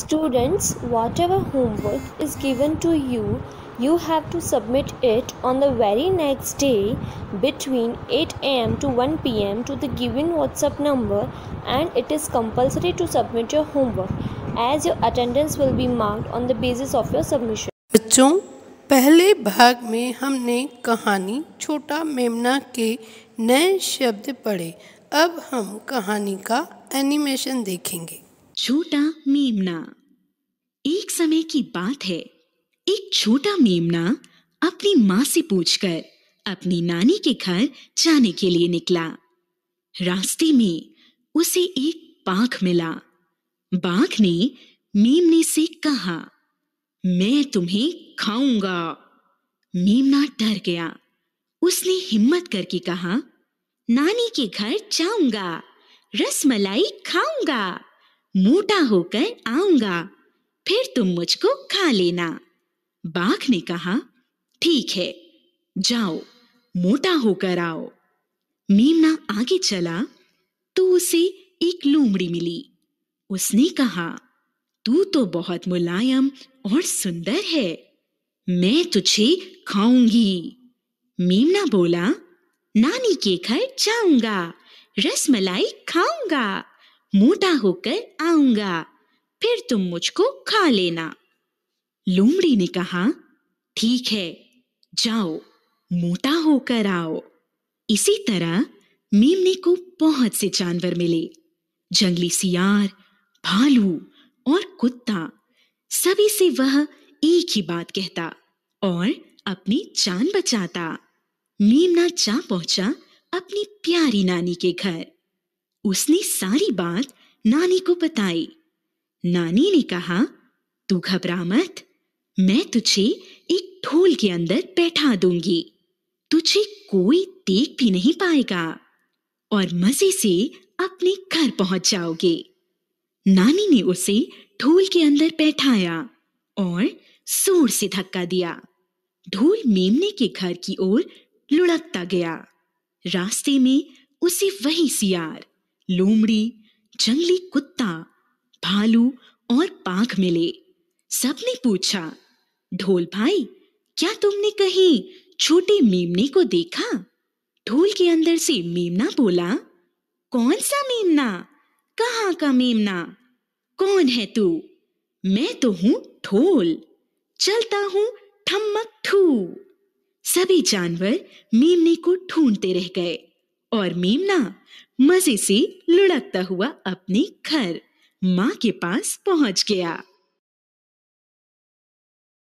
Students, whatever homework is given to you, you have to submit it on the very next day between 8 am to 1 pm to the given WhatsApp number and it is compulsory to submit your homework as your attendance will be marked on the basis of your submission. बच्चों पहले भाग में हमने कहानी छोटा मेमना के नए शब्द पढ़े अब हम कहानी का एनिमेशन देखेंगे छोटा मेमना एक समय की बात है एक छोटा मेमना अपनी माँ से पूछकर अपनी नानी के घर जाने के लिए निकला रास्ते में उसे एक बाघ मिला बाघ ने मेमने से कहा मैं तुम्हें खाऊंगा मेमना डर गया उसने हिम्मत करके कहा नानी के घर जाऊंगा रसमलाई खाऊंगा मोटा होकर आऊंगा फिर तुम मुझको खा लेना बाघ ने कहा ठीक है जाओ मोटा होकर आओ मेमना आगे चला तो उसे एक लोमड़ी मिली उसने कहा तू तो बहुत मुलायम और सुंदर है मैं तुझे खाऊंगी मेमना बोला नानी के घर जाऊंगा रसमलाई खाऊंगा मोटा होकर आऊंगा फिर तुम मुझको खा लेना लोमड़ी ने कहा ठीक है जाओ मोटा होकर आओ इसी तरह मेमने को बहुत से जानवर मिले जंगली सियार भालू और कुत्ता सभी से वह एक ही बात कहता और अपनी जान बचाता मेमना जा पहुंचा अपनी प्यारी नानी के घर उसने सारी बात नानी को बताई नानी ने कहा तू घबरा मत मैं तुझे एक ढोल के अंदर बैठा दूंगी तुझे कोई देख भी नहीं पाएगा और मजे से अपने घर पहुंच जाओगे नानी ने उसे ढोल के अंदर बैठाया और जोर से धक्का दिया ढोल मेमने के घर की ओर लुढ़कता गया रास्ते में उसे वही सियार लोमड़ी जंगली कुत्ता भालू और पाख मिले सबने पूछा ढोल भाई क्या तुमने कहीं छोटे मेमने को देखा ढोल के अंदर से मेमना बोला कौन सा मेमना कहाँ का मेमना कौन है तू मैं तो हूं ढोल चलता हूँ ठम्मक ठू सभी जानवर मेमने को ढूंढते रह गए और मेमना मजे से लुढ़कता हुआ अपने घर माँ के पास पहुंच गया